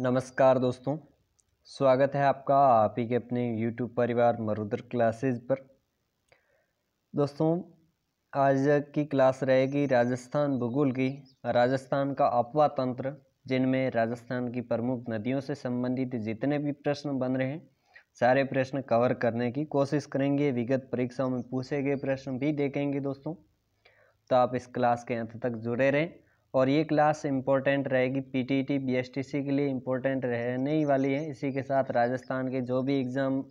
नमस्कार दोस्तों स्वागत है आपका आप ही के अपने यूट्यूब परिवार मरुदर क्लासेस पर दोस्तों आज की क्लास रहेगी राजस्थान भूगोल की राजस्थान का अपवा तंत्र जिनमें राजस्थान की प्रमुख नदियों से संबंधित जितने भी प्रश्न बन रहे हैं सारे प्रश्न कवर करने की कोशिश करेंगे विगत परीक्षाओं में पूछे गए प्रश्न भी देखेंगे दोस्तों तो आप इस क्लास के अंत तक जुड़े रहें और ये क्लास इम्पोर्टेंट रहेगी पीटीटी बीएसटीसी के लिए इम्पोर्टेंट रहने ही वाली है इसी के साथ राजस्थान के जो भी एग्ज़ाम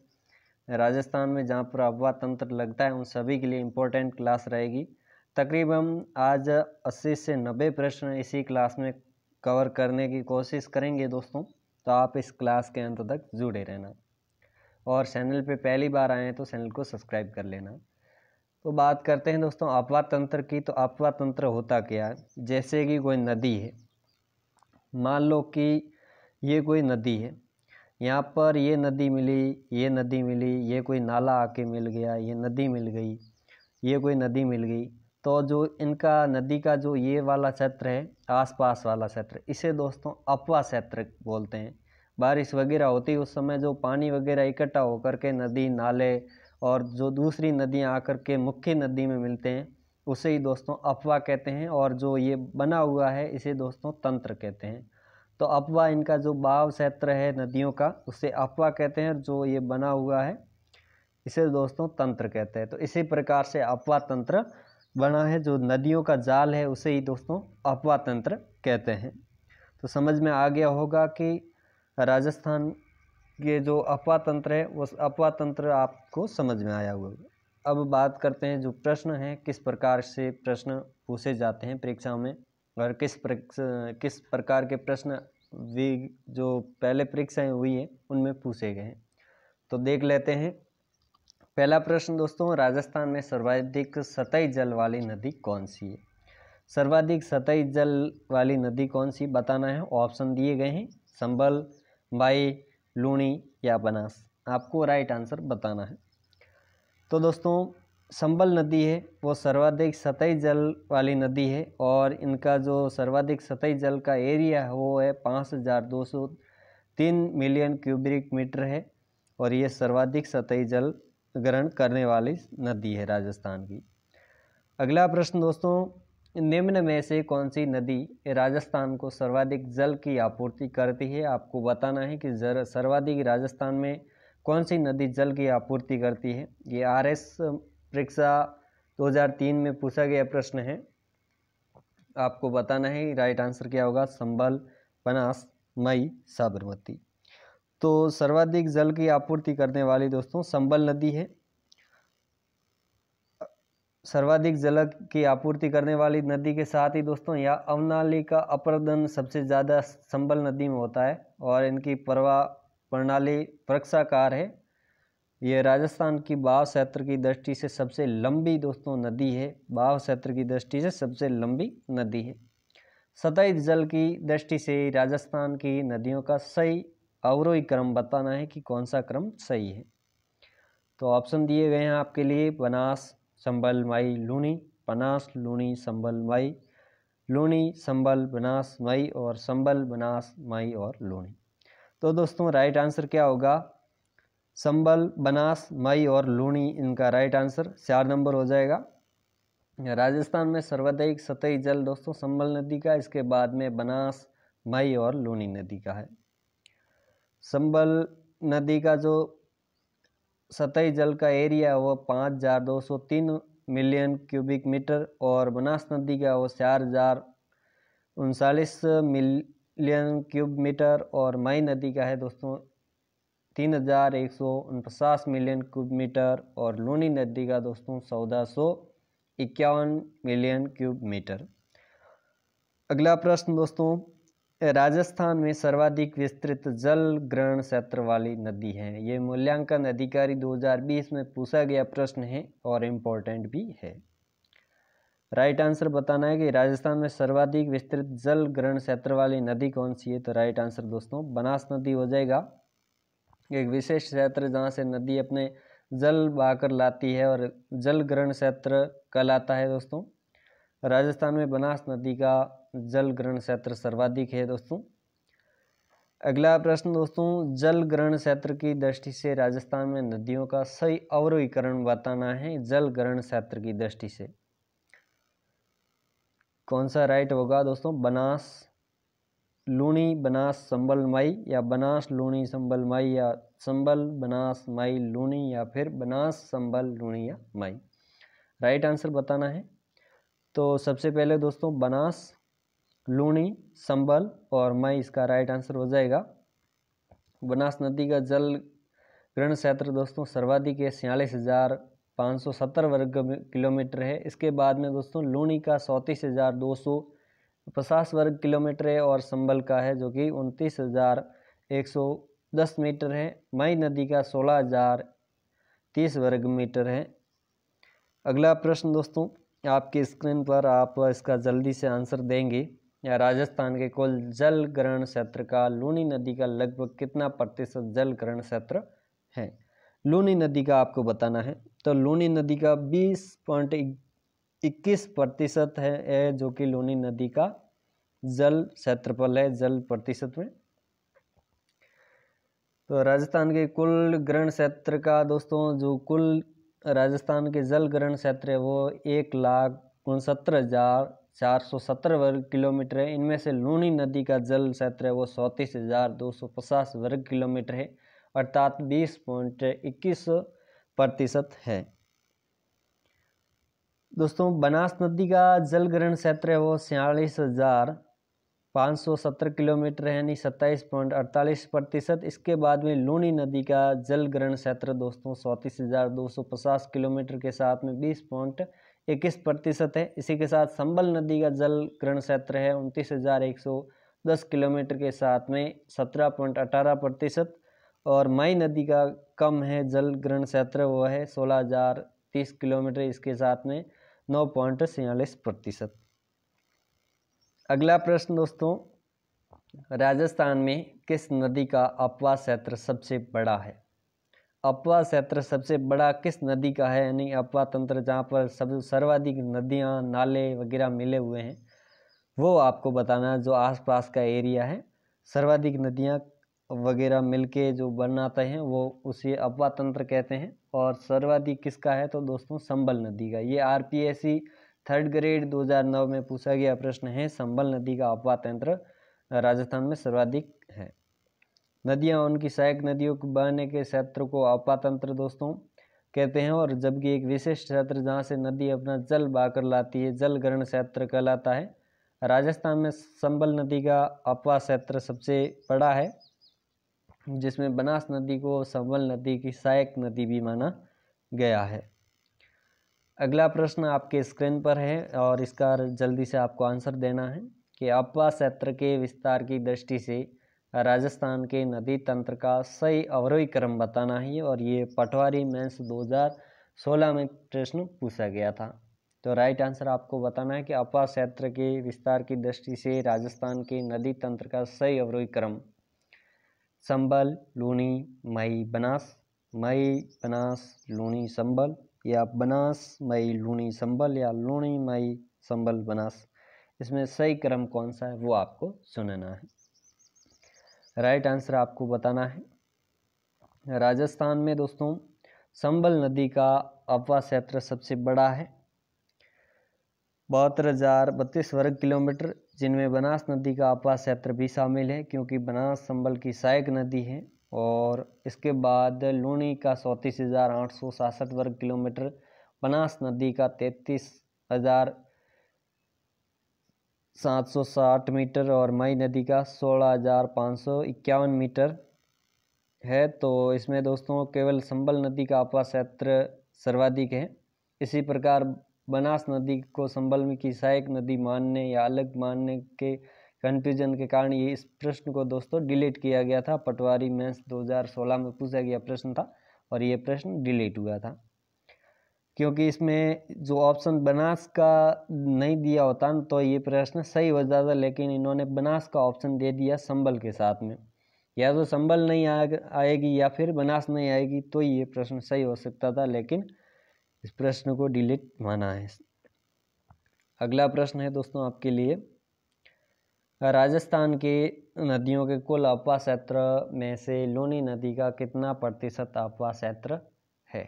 राजस्थान में जहाँ पर अफवाह तंत्र लगता है उन सभी के लिए इम्पोर्टेंट क्लास रहेगी तकरीबन आज 80 से 90 प्रश्न इसी क्लास में कवर करने की कोशिश करेंगे दोस्तों तो आप इस क्लास के अंत तक जुड़े रहना और चैनल पर पहली बार आएँ तो चैनल को सब्सक्राइब कर लेना तो बात करते हैं दोस्तों अपवा तंत्र की तो अपवा तंत्र होता क्या है जैसे कि कोई नदी है मान लो कि ये कोई नदी है यहाँ पर ये नदी मिली ये नदी मिली ये कोई नाला आके मिल गया ये नदी मिल गई ये कोई नदी मिल गई तो जो इनका नदी का जो ये वाला क्षेत्र है आसपास वाला क्षेत्र इसे दोस्तों अपवा क्षेत्र बोलते हैं बारिश वगैरह होती है उस समय जो पानी वगैरह इकट्ठा होकर के नदी नाले और जो दूसरी नदियाँ आकर के मुख्य नदी में मिलते हैं उसे ही दोस्तों अफवाह कहते हैं और जो ये बना हुआ है इसे दोस्तों तंत्र कहते हैं तो अफवाह इनका जो बाव क्षेत्र है नदियों का उसे अफवाह कहते हैं जो ये बना हुआ है इसे दोस्तों तंत्र कहते हैं तो इसी प्रकार से अफवाह तंत्र बना है जो नदियों का जाल है उसे ही दोस्तों अफवाह तंत्र कहते हैं तो समझ में आ गया होगा कि राजस्थान ये जो अपवा तंत्र है वो अपवा तंत्र आपको समझ में आया हुआ अब बात करते हैं जो प्रश्न हैं किस प्रकार से प्रश्न पूछे जाते हैं परीक्षाओं में और किस प्र किस प्रकार के प्रश्न वे जो पहले परीक्षाएं हुई हैं उनमें पूछे गए हैं तो देख लेते हैं पहला प्रश्न दोस्तों राजस्थान में सर्वाधिक सतही जल वाली नदी कौन सी है सर्वाधिक सतही जल वाली नदी कौन सी बताना है ऑप्शन दिए गए हैं संबल बाई लूणी या बनास आपको राइट आंसर बताना है तो दोस्तों संबल नदी है वो सर्वाधिक सतही जल वाली नदी है और इनका जो सर्वाधिक सतही जल का एरिया है वो है पाँच हज़ार दो सौ तीन मिलियन क्यूबिक मीटर है और ये सर्वाधिक सतही जल ग्रहण करने वाली नदी है राजस्थान की अगला प्रश्न दोस्तों निम्न में से कौन सी नदी राजस्थान को सर्वाधिक जल की आपूर्ति करती है आपको बताना है कि जर सर्वाधिक राजस्थान में कौन सी नदी जल की आपूर्ति करती है ये आर एस परीक्षा 2003 में पूछा गया प्रश्न है आपको बताना है राइट आंसर क्या होगा संबल बनास मई साबरमती तो सर्वाधिक जल की आपूर्ति करने वाली दोस्तों संबल नदी है सर्वाधिक जल की आपूर्ति करने वाली नदी के साथ ही दोस्तों यह अवनाली का अपरदन सबसे ज़्यादा संबल नदी में होता है और इनकी प्रवाह प्रणाली प्रक्षाकार है यह राजस्थान की बाव क्षेत्र की दृष्टि से सबसे लंबी दोस्तों नदी है बाव क्षेत्र की दृष्टि से सबसे लंबी नदी है सतही जल की दृष्टि से राजस्थान की नदियों का सही अवरोही क्रम बताना है कि कौन सा क्रम सही है तो ऑप्शन दिए गए हैं आपके लिए बनास संबल मई लूनी बनास लूनी संबल मई लूनी संबल बनास मई और संबल बनास मई और लूनी तो दोस्तों राइट आंसर क्या होगा संबल बनास मई और लूनी इनका राइट आंसर चार नंबर हो जाएगा राजस्थान में सर्वाधिक सतही जल दोस्तों संबल नदी का इसके बाद में बनास मई और लूनी नदी का है संबल नदी का जो सतही जल का एरिया वह पाँच हज़ार दो सौ तीन मिलियन क्यूबिक मीटर और बनास नदी का वो चार हज़ार उनचालीस मिलियन क्यूब मीटर और मई नदी का है दोस्तों तीन हज़ार एक सौ उनपचास मिलियन क्यूब मीटर और लूनी नदी का दोस्तों चौदह सौ इक्यावन मिलियन क्यूब मीटर अगला प्रश्न दोस्तों राजस्थान में सर्वाधिक विस्तृत जल ग्रहण क्षेत्र वाली नदी है ये मूल्यांकन अधिकारी 2020 में पूछा गया प्रश्न है और इम्पोर्टेंट भी है राइट आंसर बताना है कि राजस्थान में सर्वाधिक विस्तृत जल ग्रहण क्षेत्र वाली नदी कौन सी है तो राइट आंसर दोस्तों बनास नदी हो जाएगा एक विशेष क्षेत्र जहाँ से नदी अपने जल बहाकर लाती है और जल ग्रहण क्षेत्र कहलाता है दोस्तों राजस्थान में बनास नदी का जल ग्रहण क्षेत्र सर्वाधिक है दोस्तों अगला प्रश्न दोस्तों जल ग्रहण क्षेत्र की दृष्टि से राजस्थान में नदियों का सही अवरोहीकरण बताना है जल ग्रहण क्षेत्र की दृष्टि से कौन सा राइट होगा दोस्तों बनास लूणी बनास संबल माई या बनास लूणी संबल माई या संबल बनास माई लूणी या फिर बनास संबल लूणी या माई राइट आंसर बताना है तो सबसे पहले दोस्तों बनास लूणी संबल और मई इसका राइट आंसर हो जाएगा बनास नदी का जल ग्रहण क्षेत्र दोस्तों सर्वाधिक है छियालीस हज़ार पाँच सौ सत्तर वर्ग किलोमीटर है इसके बाद में दोस्तों लूणी का सौंतीस हज़ार दो सौ पचास वर्ग किलोमीटर है और संबल का है जो कि उनतीस हज़ार एक सौ दस मीटर है मई नदी का सोलह हज़ार तीस वर्ग मीटर है अगला प्रश्न दोस्तों आपकी स्क्रीन पर आप इसका जल्दी से आंसर देंगे या राजस्थान के कुल जल ग्रहण क्षेत्र का लूनी नदी का लगभग कितना प्रतिशत जल ग्रहण क्षेत्र है लूनी नदी का आपको बताना है तो लूनी नदी का बीस पॉइंट इक्कीस प्रतिशत है, है जो कि लूनी नदी का जल क्षेत्रफल है जल प्रतिशत में तो राजस्थान के कुल ग्रहण क्षेत्र का दोस्तों जो कुल राजस्थान के जल ग्रहण क्षेत्र है वो एक लाख उनसत्तर हज़ार चार सौ सत्तर वर्ग किलोमीटर है इनमें से लूनी नदी का जल क्षेत्र है वो सौंतीस हज़ार दो सौ पचास वर्ग किलोमीटर है अर्थात बीस पॉइंट इक्कीस प्रतिशत है दोस्तों बनास नदी का जल ग्रहण क्षेत्र है वो छियालीस हज़ार 570 किलोमीटर यानी सत्ताईस पॉइंट अड़तालीस प्रतिशत इसके बाद में लूणी नदी का जल ग्रहण क्षेत्र दोस्तों सौंतीस हज़ार दो सौ पचास किलोमीटर के साथ में बीस पॉइंट इक्कीस प्रतिशत है इसी के साथ संबल नदी का जल ग्रहण क्षेत्र है उनतीस हज़ार एक सौ दस किलोमीटर के साथ में सत्रह पॉइंट अठारह प्रतिशत और मई नदी का कम है जल ग्रहण क्षेत्र वो है सोलह हज़ार तीस किलोमीटर इसके साथ में नौ पॉइंट छियालीस प्रतिशत अगला प्रश्न दोस्तों राजस्थान में किस नदी का अपवा क्षेत्र सबसे बड़ा है अपवा क्षेत्र सबसे बड़ा किस नदी का है यानी अपवा तंत्र जहाँ पर सब सर्वाधिक नदियाँ नाले वगैरह मिले हुए हैं वो आपको बताना है जो आसपास का एरिया है सर्वाधिक नदियाँ वगैरह मिलके जो बनाते हैं वो उसे अपवा तंत्र कहते हैं और सर्वाधिक किसका है तो दोस्तों संबल नदी का ये R P S C third grade 2009 में पूछा गया प्रश्न है संबल नदी का अपवा तंत्र राजस्थान में सर्वाधिक है नदियाँ उनकी सहायक नदियों के बहने के क्षेत्र को अपवा तंत्र दोस्तों कहते हैं और जबकि एक विशिष्ट क्षेत्र जहाँ से नदी अपना जल बहाकर लाती है जल ग्रहण क्षेत्र कहलाता है राजस्थान में संबल नदी का अपवा क्षेत्र सबसे बड़ा है जिसमें बनास नदी को संबल नदी की सहायक नदी भी माना गया है अगला प्रश्न आपके स्क्रीन पर है और इसका जल्दी से आपको आंसर देना है कि अपवा क्षेत्र के विस्तार की दृष्टि से राजस्थान के नदी तंत्र का सही अवरोही क्रम बताना है और ये पटवारी मेंस 2016 में प्रश्न पूछा गया था तो राइट आंसर आपको बताना है कि अपवा क्षेत्र के विस्तार की दृष्टि से राजस्थान के नदी तंत्र का सही अवरोही क्रम संबल लूनी मई बनास मई बनास लूनी संबल या बनास मई लूनी संबल या लूनी मई संबल बनास इसमें सही क्रम कौन सा है वो आपको सुनना है राइट आंसर आपको बताना है राजस्थान में दोस्तों संबल नदी का अपवा क्षेत्र सबसे बड़ा है बहत्तर हजार बत्तीस वर्ग किलोमीटर जिनमें बनास नदी का अपवा क्षेत्र भी शामिल है क्योंकि बनास संबल की सहायक नदी है और इसके बाद लूणी का सौंतीस हज़ार आठ सौ सासठ वर्ग किलोमीटर बनास नदी का तैंतीस हज़ार सात सौ साठ मीटर और मई नदी का सोलह हज़ार पाँच सौ इक्यावन मीटर है तो इसमें दोस्तों केवल संबल नदी का अपवा क्षेत्र सर्वाधिक है इसी प्रकार बनास नदी को संबल की सहायक नदी मानने या अलग मानने के कन्फ्यूजन के कारण ये इस प्रश्न को दोस्तों डिलीट किया गया था पटवारी मेंस 2016 में पूछा गया प्रश्न था और ये प्रश्न डिलीट हुआ था क्योंकि इसमें जो ऑप्शन बनास का नहीं दिया होता तो ये प्रश्न सही हो जाता लेकिन इन्होंने बनास का ऑप्शन दे दिया संबल के साथ में या तो संबल नहीं आ, आएगी या फिर बनास नहीं आएगी तो ये प्रश्न सही हो सकता था लेकिन इस प्रश्न को डिलीट माना है अगला प्रश्न है दोस्तों आपके लिए राजस्थान के नदियों के कुल अपवा क्षेत्र में से लूनी नदी का कितना प्रतिशत अपवा क्षेत्र है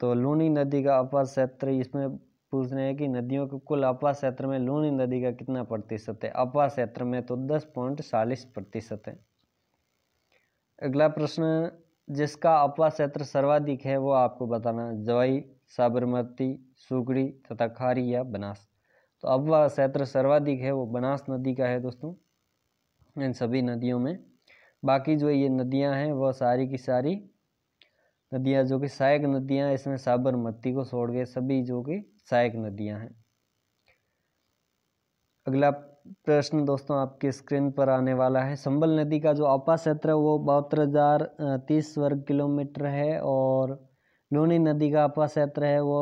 तो लूनी नदी का अपवा क्षेत्र इसमें पूछ रहे हैं कि नदियों के कुल अपवा क्षेत्र में लूनी नदी का कितना प्रतिशत है अपवा क्षेत्र में तो दस पॉइंट चालीस प्रतिशत है अगला प्रश्न जिसका अपवा क्षेत्र सर्वाधिक है वो आपको बताना जवाई साबरमती सुगड़ी तथा खारी या बनास तो अब वह क्षेत्र सर्वाधिक है वो बनास नदी का है दोस्तों इन सभी नदियों में बाकी जो ये नदियां हैं वह सारी की सारी नदियां जो कि सहायक नदियां इसमें साबरमती को छोड़ गए सभी जो कि सहायक नदियां हैं अगला प्रश्न दोस्तों आपके स्क्रीन पर आने वाला है संबल नदी का जो आपा क्षेत्र है वो बहत्तर हज़ार तीस वर्ग किलोमीटर है और लूनी नदी का आपा क्षेत्र है वो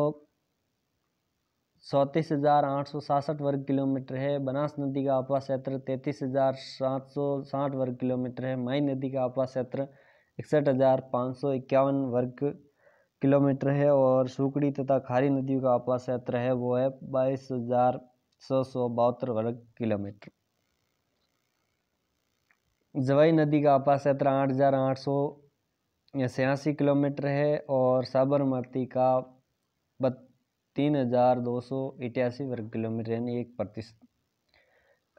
चौंतीस हज़ार आठ सौ सासठ वर्ग किलोमीटर है बनास नदी का आपवा क्षेत्र तैंतीस हज़ार सात सौ साठ वर्ग किलोमीटर है माई नदी का आपवा क्षेत्र इकसठ हज़ार पाँच सौ इक्यावन वर्ग किलोमीटर है और सुकड़ी तथा खारी नदियों का आपवा क्षेत्र है वो है बाईस हज़ार सौ सौ बहत्तर वर्ग किलोमीटर जवाई नदी का आपा क्षेत्र आठ हज़ार आठ सौ छियासी किलोमीटर है और साबरमती का बत तीन हजार दो सौ इक्यासी वर्ग किलोमीटर यानी एक प्रतिशत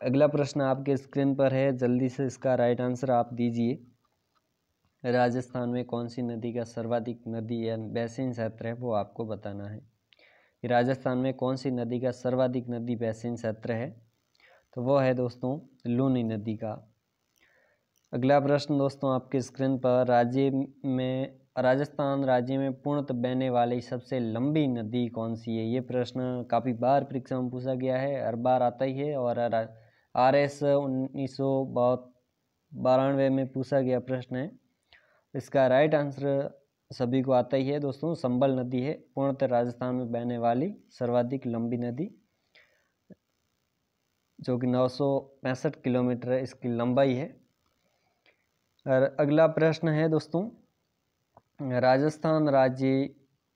अगला प्रश्न आपके स्क्रीन पर है जल्दी से इसका राइट आंसर आप दीजिए राजस्थान में कौन सी नदी का सर्वाधिक नदी या बेसिन क्षेत्र है वो आपको बताना है राजस्थान में कौन सी नदी का सर्वाधिक नदी बेसिन क्षेत्र है तो वो है दोस्तों लूनी नदी का अगला प्रश्न दोस्तों आपके स्क्रीन पर राज्य में राजस्थान राज्य में पूर्णत बहने वाली सबसे लंबी नदी कौन सी है ये प्रश्न काफ़ी बार परीक्षा में पूछा गया है हर बार आता ही है और आर एस उन्नीस सौ बारानवे में पूछा गया प्रश्न है इसका राइट आंसर सभी को आता ही है दोस्तों संबल नदी है पूर्णतः राजस्थान में बहने वाली सर्वाधिक लंबी नदी जो कि नौ किलोमीटर है इसकी लंबाई है और अगला प्रश्न है दोस्तों राजस्थान राज्य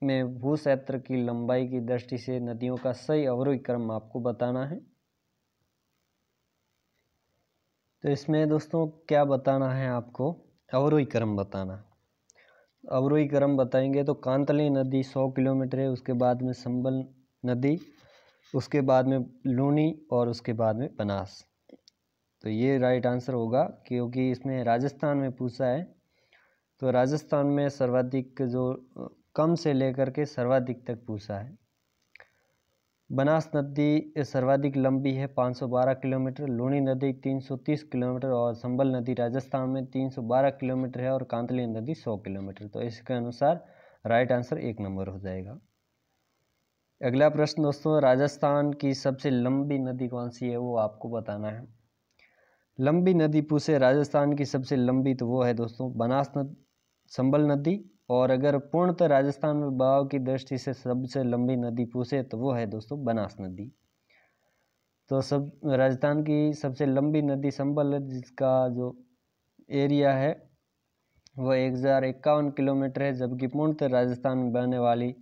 में भू क्षेत्र की लंबाई की दृष्टि से नदियों का सही अवरोही क्रम आपको बताना है तो इसमें दोस्तों क्या बताना है आपको अवरोही क्रम बताना अवरोही क्रम बताएंगे तो कांतली नदी सौ किलोमीटर है उसके बाद में संबल नदी उसके बाद में लूनी और उसके बाद में बनास तो ये राइट आंसर होगा क्योंकि इसमें राजस्थान में पूछा है तो राजस्थान में सर्वाधिक जो कम से लेकर के सर्वाधिक तक पूछा है बनास नदी सर्वाधिक लंबी है 512 किलोमीटर लूणी नदी 330 किलोमीटर और संबल नदी राजस्थान में 312 किलोमीटर है और कांतली नदी 100 किलोमीटर तो इसके अनुसार राइट आंसर एक नंबर हो जाएगा अगला प्रश्न दोस्तों राजस्थान की सबसे लंबी नदी कौन सी है वो आपको बताना है लंबी नदी पूछे राजस्थान की सबसे लंबी तो वो है दोस्तों बनास नद, संबल नदी और अगर पूर्णतः राजस्थान में बहाव की दृष्टि से सबसे लंबी नदी पूछे तो वो है दोस्तों बनास नदी तो सब राजस्थान की सबसे लंबी नदी संबल है जिसका जो एरिया है वह एक हज़ार इक्यावन किलोमीटर है जबकि पूर्णतः राजस्थान में बहने वाली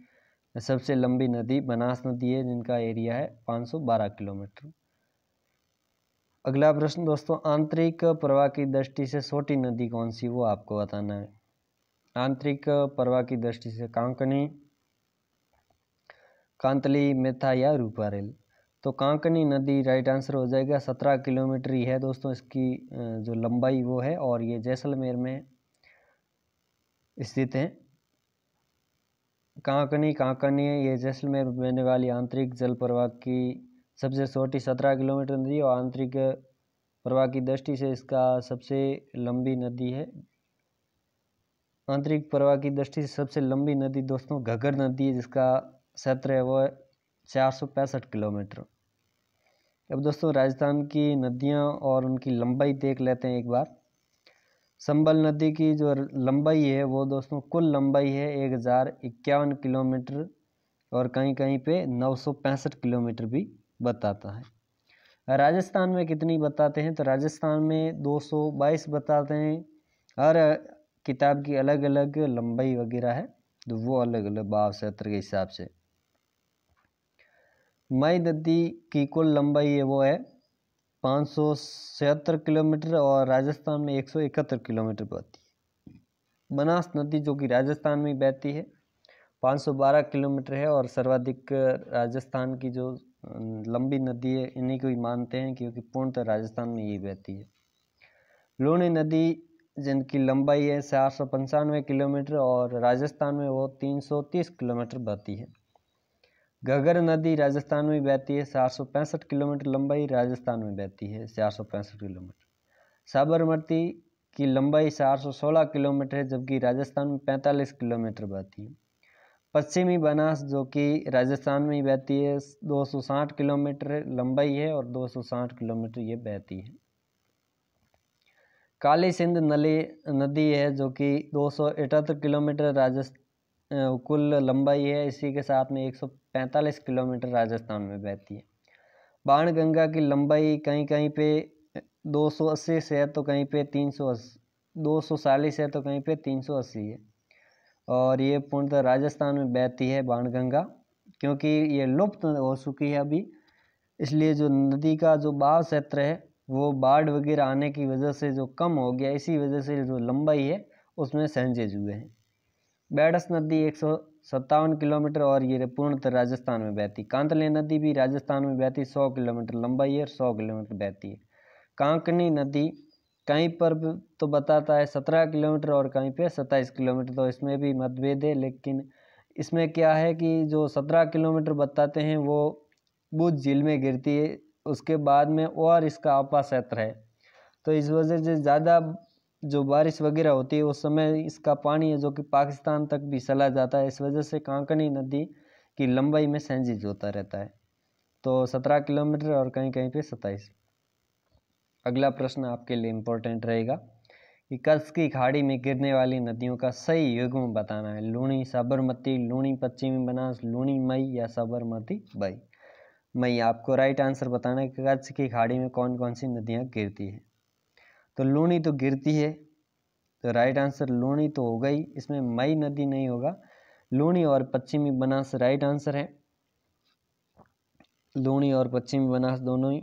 सबसे लंबी नदी बनास नदी है जिनका एरिया है 512 किलोमीटर अगला प्रश्न दोस्तों आंतरिक प्रवाह की दृष्टि से छोटी नदी कौन सी वो आपको बताना है आंतरिक परवा की दृष्टि से कांकनी कांतली मेथा या रूपारेल तो कांकनी नदी राइट आंसर हो जाएगा सत्रह किलोमीटर ही है दोस्तों इसकी जो लंबाई वो है और ये जैसलमेर में स्थित है कांकनी कांकनी ये जैसलमेर में बहने वाली आंतरिक जल प्रवाह की सबसे छोटी सत्रह किलोमीटर नदी और आंतरिक प्रवाह की दृष्टि से इसका सबसे लंबी नदी है आंतरिक प्रवाह की दृष्टि से सबसे लंबी नदी दोस्तों घग्गर नदी है जिसका क्षेत्र है वह चार सौ पैंसठ किलोमीटर अब दोस्तों राजस्थान की नदियाँ और उनकी लंबाई देख लेते हैं एक बार संबल नदी की जो लंबाई है वो दोस्तों कुल लंबाई है एक हज़ार इक्यावन किलोमीटर और कहीं कहीं पे नौ सौ पैंसठ किलोमीटर भी बताता है राजस्थान में कितनी बताते हैं तो राजस्थान में दो सौ बाईस बताते हैं और किताब की अलग अलग लंबाई वगैरह है तो वो अलग अलग भाव सत्र के हिसाब से मई नदी की कुल लंबाई है वो है पाँच सौ छिहत्तर किलोमीटर और राजस्थान में एक सौ इकहत्तर किलोमीटर बहती है बनास नदी जो कि राजस्थान में बहती है पाँच सौ बारह किलोमीटर है और सर्वाधिक राजस्थान की जो लंबी नदी है इन्हीं को ही मानते हैं क्योंकि पूर्णतः राजस्थान में ही बहती है लूणी नदी जिनकी लंबाई है चार सौ पंचानवे किलोमीटर और राजस्थान में वो तीन सौ तीस किलोमीटर बहती है घगर नदी राजस्थान में बहती है चार सौ पैंसठ किलोमीटर लंबाई राजस्थान में बहती है चार सौ पैंसठ किलोमीटर साबरमती की लंबाई चार सौ सोलह किलोमीटर है जबकि राजस्थान में पैंतालीस किलोमीटर बहती है पश्चिमी बनास जो कि राजस्थान में ही बहती है 260 किलोमीटर लंबाई है और 260 किलोमीटर ये बहती है काली सिंध नली नदी है जो कि दो किलोमीटर राजस्थान कुल लंबाई है इसी के साथ में 145 किलोमीटर राजस्थान में बहती है बाण गंगा की लंबाई कहीं कहीं पे 280 से है तो कहीं पे तीन सौ दो सौ चालीस है तो कहीं पे तीन सौ अस्सी है और ये पूर्णतः राजस्थान में बहती है बाण गंगा क्योंकि ये लुप्त हो चुकी है अभी इसलिए जो नदी का जो बाव क्षेत्र है वो बाढ़ वगैरह आने की वजह से जो कम हो गया इसी वजह से जो लंबाई है उसमें सेंजेज हुए हैं बैडस नदी एक सौ सत्तावन किलोमीटर और ये पूर्णतः राजस्थान में बहती कांतले नदी भी राजस्थान में बहती सौ किलोमीटर लंबाई है और सौ किलोमीटर बहती है कांकनी नदी कहीं पर तो बताता है सत्रह किलोमीटर और कहीं पे सत्ताईस किलोमीटर तो इसमें भी मतभेद है लेकिन इसमें क्या है कि जो सत्रह किलोमीटर बताते हैं वो बुध झील में गिरती है उसके बाद में और इसका आपा क्षेत्र है तो इस वजह से ज़्यादा जो बारिश वगैरह होती है उस समय इसका पानी है जो कि पाकिस्तान तक भी चला जाता है इस वजह से कांकनी नदी की लंबाई में सेंजिज होता रहता है तो सत्रह किलोमीटर और कहीं कहीं पे सत्ताईस अगला प्रश्न आपके लिए इम्पोर्टेंट रहेगा कि कच्छ की खाड़ी में गिरने वाली नदियों का सही युग्म बताना है लूणी साबरमती लूणी पश्चिमी बनास लूणी मई या साबरमती बई मई आपको राइट आंसर बताना है कि कच्छ की खाड़ी में कौन कौन सी नदियाँ गिरती है तो लूणी तो गिरती है तो राइट आंसर लूणी तो होगा ही इसमें मई नदी नहीं होगा लूणी और पश्चिमी बनास राइट आंसर है लूणी और पश्चिमी बनास दोनों ही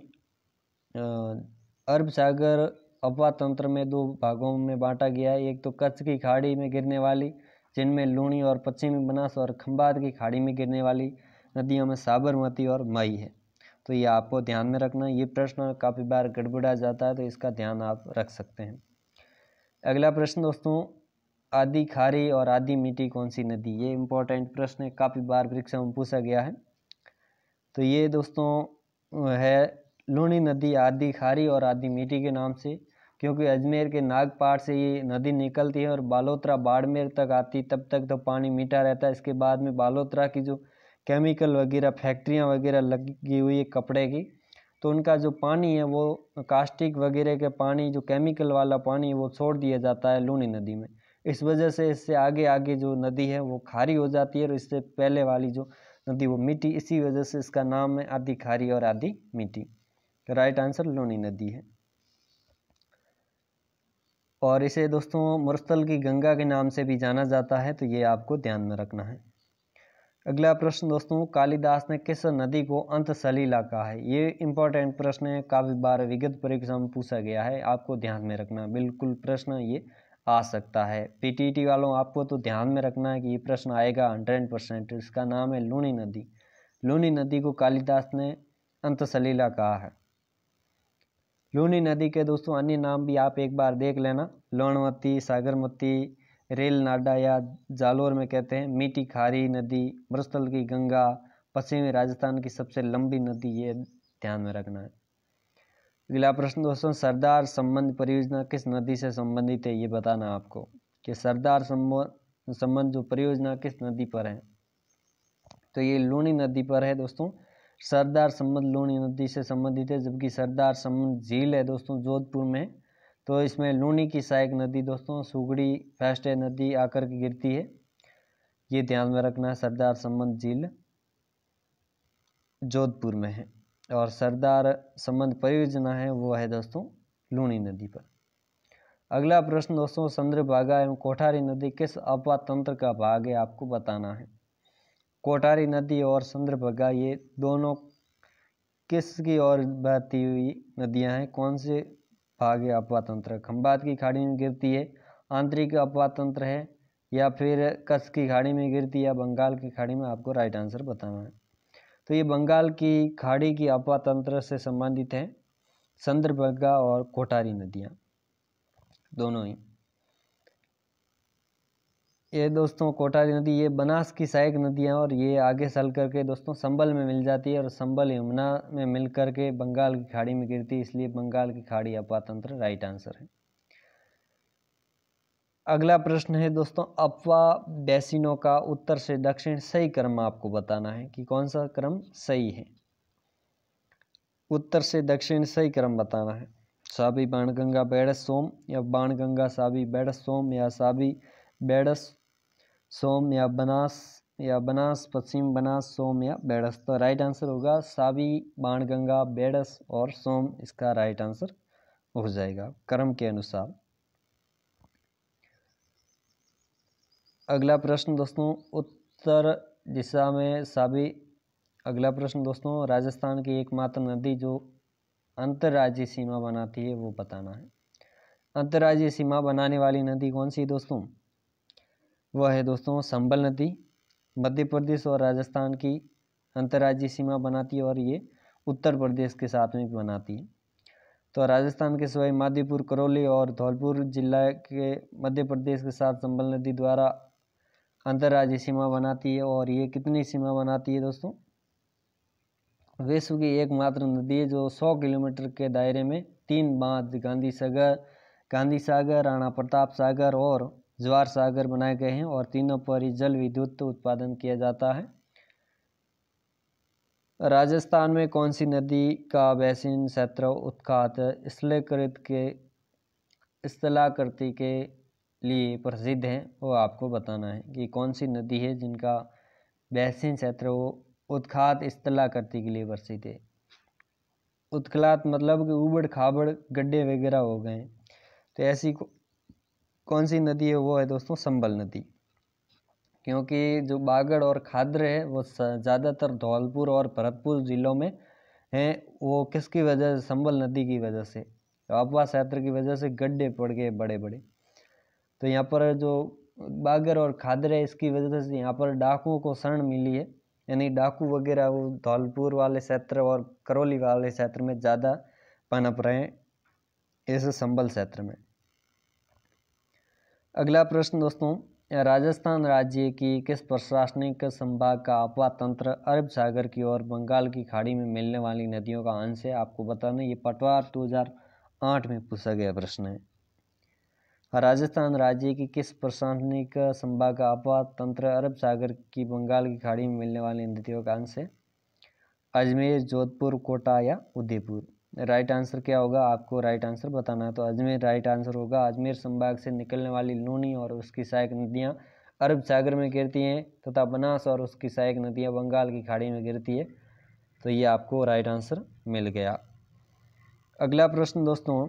अरब सागर अपवा तंत्र में दो भागों में बांटा गया है एक तो कच्छ की खाड़ी में गिरने वाली जिनमें लूणी और पश्चिमी बनास और खम्बाद की खाड़ी में गिरने वाली नदियों में साबरमती और मई है तो ये आपको ध्यान में रखना ये प्रश्न काफ़ी बार गड़बड़ा जाता है तो इसका ध्यान आप रख सकते हैं अगला प्रश्न दोस्तों आदि खारी और आदि मीठी कौन सी नदी ये इम्पोर्टेंट प्रश्न है काफ़ी बार परीक्षा में पूछा गया है तो ये दोस्तों है लूणी नदी आदि खारी और आदि मीठी के नाम से क्योंकि अजमेर के नागपाड़ से ये नदी निकलती है और बालोतरा बाड़मेर तक आती तब तक तो पानी मीठा रहता है इसके बाद में बालोतरा की जो केमिकल वगैरह फैक्ट्रियाँ वगैरह लगी हुई है कपड़े की तो उनका जो पानी है वो कास्टिक वगैरह के पानी जो केमिकल वाला पानी वो छोड़ दिया जाता है लूनी नदी में इस वजह से इससे आगे आगे जो नदी है वो खारी हो जाती है और इससे पहले वाली जो नदी वो मिट्टी इसी वजह से इसका नाम है आधी खारी और आधी मिट्टी तो राइट आंसर लूनी नदी है और इसे दोस्तों मुरस्तल की गंगा के नाम से भी जाना जाता है तो ये आपको ध्यान में रखना है अगला प्रश्न दोस्तों कालिदास ने किस नदी को अंत सलीला कहा है ये इंपॉर्टेंट प्रश्न है काफ़ी बार विगत परीक्षा में पूछा गया है आपको ध्यान में रखना बिल्कुल प्रश्न ये आ सकता है पीटीटी वालों आपको तो ध्यान में रखना है कि ये प्रश्न आएगा हंड्रेड परसेंट इसका नाम है लूनी नदी लूनी नदी को कालिदास ने अंत सलीला कहा है लूनी नदी के दोस्तों अन्य नाम भी आप एक बार देख लेना लोणवती सागरमती रेलनाडा या जालोर में कहते हैं मीठी खारी नदी मरुस्थल की गंगा पश्चिमी राजस्थान की सबसे लंबी नदी ये ध्यान में रखना है अगला प्रश्न दोस्तों सरदार संबंध परियोजना किस नदी से संबंधित है ये बताना आपको कि सरदार संबंध जो परियोजना किस नदी पर है तो ये लूणी नदी पर है दोस्तों सरदार संबंध लूणी नदी से संबंधित है जबकि सरदार संबंध झील है दोस्तों जोधपुर में तो इसमें लूनी की सहायक नदी दोस्तों सुगड़ी फैस्टे नदी आकर के गिरती है ये ध्यान में रखना है सरदार संबंध झील जोधपुर में है और सरदार संबंध परियोजना है वो है दोस्तों लूणी नदी पर अगला प्रश्न दोस्तों चंद्रभागा एवं कोठारी नदी किस तंत्र का भाग है आपको बताना है कोठारी नदी और चंद्रभागा ये दोनों किसकी ओर बहती हुई नदियां हैं कौन से भाग्य अपवा तंत्र खम्बात की खाड़ी में गिरती है आंतरिक अपवा तंत्र है या फिर कस की खाड़ी में गिरती है बंगाल की खाड़ी में आपको राइट आंसर बताना है तो ये बंगाल की खाड़ी की अपवा तंत्र से संबंधित है संदर्भगा और कोटारी नदियाँ दोनों ही ये दोस्तों कोटारी नदी ये बनास की सहायक नदियाँ और ये आगे सल करके दोस्तों संबल में मिल जाती है और संबल यमुना में मिल करके बंगाल की खाड़ी में गिरती है इसलिए बंगाल की खाड़ी अपातंत्र राइट आंसर है अगला प्रश्न है दोस्तों अपवा बेसिनों का उत्तर से दक्षिण सही क्रम आपको बताना है कि कौन सा क्रम सही है उत्तर से दक्षिण सही क्रम बताना है साबी बाणगंगा बैडस सोम या बाणगंगा साबी बैडस सोम या साबी बैडस सोम या बनास या बनास पश्चिम बनास सोम या बेड़स तो राइट आंसर होगा सावी बाणगंगा बेड़स और सोम इसका राइट आंसर हो जाएगा क्रम के अनुसार अगला प्रश्न दोस्तों उत्तर दिशा में सावी अगला प्रश्न दोस्तों राजस्थान की एकमात्र नदी जो अंतर्राज्यीय सीमा बनाती है वो बताना है अंतर्राज्यीय सीमा बनाने वाली नदी कौन सी दोस्तों वह है दोस्तों संबल नदी मध्य प्रदेश और राजस्थान की अंतर्राज्यीय सीमा बनाती है और ये उत्तर प्रदेश के साथ में भी बनाती है तो राजस्थान के सिवाय माधीपुर करौली और धौलपुर जिला के मध्य प्रदेश के साथ संबल नदी द्वारा अंतर्राज्यीय सीमा बनाती है और ये कितनी सीमा बनाती है दोस्तों विश्व की एकमात्र नदी है जो 100 किलोमीटर के दायरे में तीन बांध गांधी सागर गांधी सागर राणा प्रताप सागर और ज्वार सागर बनाए गए हैं और तीनों पर ही जल विद्युत उत्पादन किया जाता है राजस्थान में कौन सी नदी का बेसिन क्षेत्र उत्खात स्थलकृत के स्थलाकृति के लिए प्रसिद्ध है वो आपको बताना है कि कौन सी नदी है जिनका बेसिन क्षेत्र उत्खात स्थलाकृति के लिए प्रसिद्ध है उत्खलात मतलब कि उबड़ खाबड़ गड्ढे वगैरह हो गए तो ऐसी कौन सी नदी है वो है दोस्तों संबल नदी क्योंकि जो बागड़ और खादर है वो ज़्यादातर धौलपुर और भरतपुर ज़िलों में हैं वो किसकी वजह से संबल नदी की वजह से आपवा क्षेत्र की वजह से गड्ढे पड़ गए बड़े बड़े तो यहाँ पर जो बागर और खादर है इसकी वजह से यहाँ पर डाकुओं को शरण मिली है यानी डाकू वगैरह वो धौलपुर वाले क्षेत्र और करौली वाले क्षेत्र में ज़्यादा पनप रहे हैं इस संबल क्षेत्र में अगला प्रश्न दोस्तों राजस्थान राज्य की किस प्रशासनिक संभाग का अपवा तंत्र अरब सागर की ओर बंगाल की खाड़ी में मिलने वाली नदियों का अंश है आपको बताना ये पटवार 2008 में पूछा गया प्रश्न है राजस्थान राज्य की किस प्रशासनिक संभाग का अपवा तंत्र अरब सागर की बंगाल की खाड़ी में मिलने वाली नदियों का अंश है अजमेर जोधपुर कोटा या उदयपुर राइट आंसर क्या होगा आपको राइट आंसर बताना है तो अजमेर राइट आंसर होगा अजमेर संभाग से निकलने वाली लूनी और उसकी सहायक नदियाँ अरब सागर में गिरती हैं तथा बनास और उसकी सहायक नदियाँ बंगाल की खाड़ी में गिरती है तो ये आपको राइट आंसर मिल गया अगला प्रश्न दोस्तों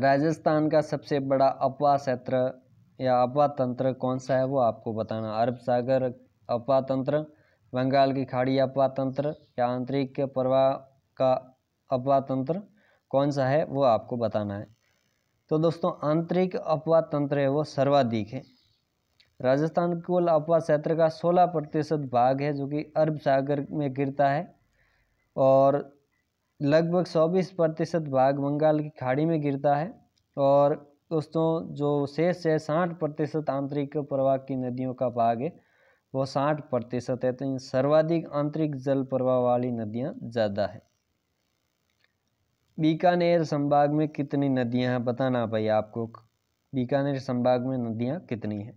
राजस्थान का सबसे बड़ा अपवा क्षेत्र या अपवा तंत्र कौन सा है वो आपको बताना अरब सागर अपवा तंत्र बंगाल की खाड़ी अपवा तंत्र या आंतरिक प्रवाह का अपवाद तंत्र कौन सा है वो आपको बताना है तो दोस्तों आंतरिक अपवाद तंत्र है वो सर्वाधिक है राजस्थान कुल अपवाद क्षेत्र का 16 प्रतिशत भाग है जो कि अरब सागर में गिरता है और लगभग 24 प्रतिशत भाग बंगाल की खाड़ी में गिरता है और दोस्तों जो शेष से साठ प्रतिशत आंतरिक प्रवाह की नदियों का भाग है वो साठ प्रतिशत है तो इन सर्वाधिक आंतरिक जल प्रवाह वाली नदियाँ ज़्यादा है बीकानेर संभाग में कितनी नदियां हैं बताना भाई आपको बीकानेर संभाग में नदियां कितनी हैं